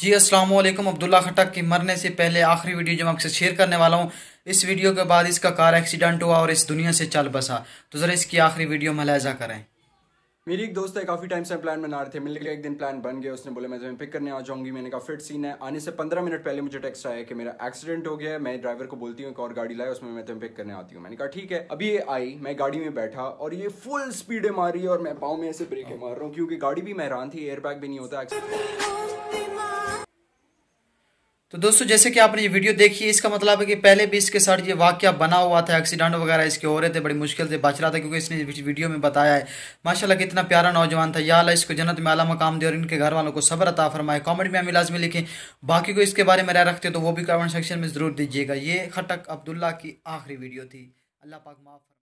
जी असलम अब्दुल्ला खटक के मरने से पहले आखिरी वीडियो जो मैं आपसे शेयर करने वाला हूँ इस वीडियो के बाद इसका कार एक्सीडेंट हुआ और इस दुनिया से चल बसा तो ज़रा इसकी आखिरी वीडियो में लहजा करें मेरी एक दोस्त है काफ़ी टाइम से प्लान बना रहे थे गया एक दिन प्लान बन गया उसने बोले मैं तुम्हें पिक करने आ जाऊंगी मैंने कहा फिट सीन है आने से पंद्रह मिनट पहले मुझे टेक्स्ट आया कि मेरा एक्सीडेंट हो गया है मैं ड्राइवर को बोलती हूँ एक और गाड़ी लाए उसमें मैं तुम्हें पिक करने आती हूँ मैंने कहा ठीक है अभी ये आई मैं गाड़ी में बैठा और ये फुल स्पीडें मारी है और मैं पाँव में ऐसे ब्रेकें मार रहा हूँ क्योंकि गाड़ी भी महरान थी एयरबैग भी नहीं होता तो दोस्तों जैसे कि आपने ये वीडियो देखी है इसका मतलब है कि पहले भी इसके साथ ये वाक्य बना हुआ था एक्सीडेंट वगैरह इसके हो रहे थे बड़ी मुश्किल से बच रहा था क्योंकि इसने वीडियो में बताया है माशाल्लाह कितना प्यारा नौजवान था या इसको जन्नत में आला मकाम दे और इनके घर वालों को सबर अता फरमाए कॉमेंट में हमें लाजमी लिखें बाकी को इसके बारे में राय रखते तो वो भी कमेंट सेक्शन में ज़रूर दीजिएगा ये खटक अब्दुल्ला की आखिरी वीडियो थी अल्लाह पाक माफ़